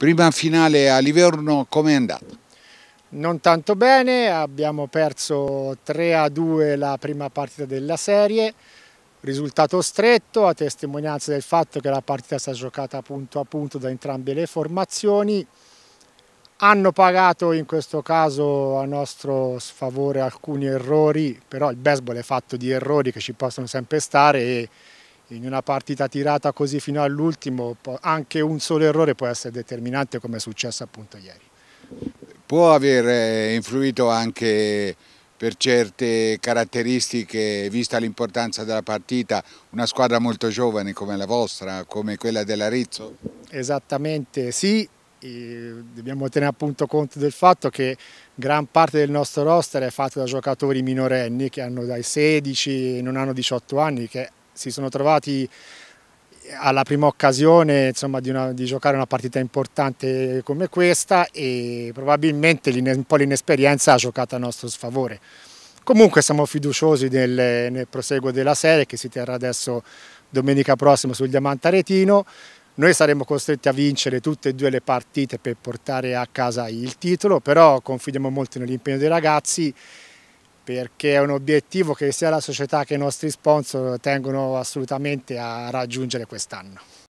Prima finale a Livorno, è andata? Non tanto bene, abbiamo perso 3 a 2 la prima partita della serie, risultato stretto a testimonianza del fatto che la partita sta giocata punto a punto da entrambe le formazioni. Hanno pagato in questo caso a nostro sfavore alcuni errori, però il baseball è fatto di errori che ci possono sempre stare e in una partita tirata così fino all'ultimo anche un solo errore può essere determinante come è successo appunto ieri. Può aver eh, influito anche per certe caratteristiche, vista l'importanza della partita, una squadra molto giovane come la vostra, come quella dell'Arezzo? Esattamente sì, e dobbiamo tenere appunto conto del fatto che gran parte del nostro roster è fatto da giocatori minorenni che hanno dai 16 e non hanno 18 anni, che si sono trovati alla prima occasione insomma, di, una, di, giocare una partita importante come questa e probabilmente un po' l'inesperienza ha giocato a nostro sfavore. Comunque siamo fiduciosi nel, nel proseguo della serie che si terrà adesso domenica prossima sul Diamante Aretino. Noi saremo costretti a vincere tutte e due le partite per portare a casa il titolo, però confidiamo molto nell'impegno dei ragazzi perché è un obiettivo che sia la società che i nostri sponsor tengono assolutamente a raggiungere quest'anno.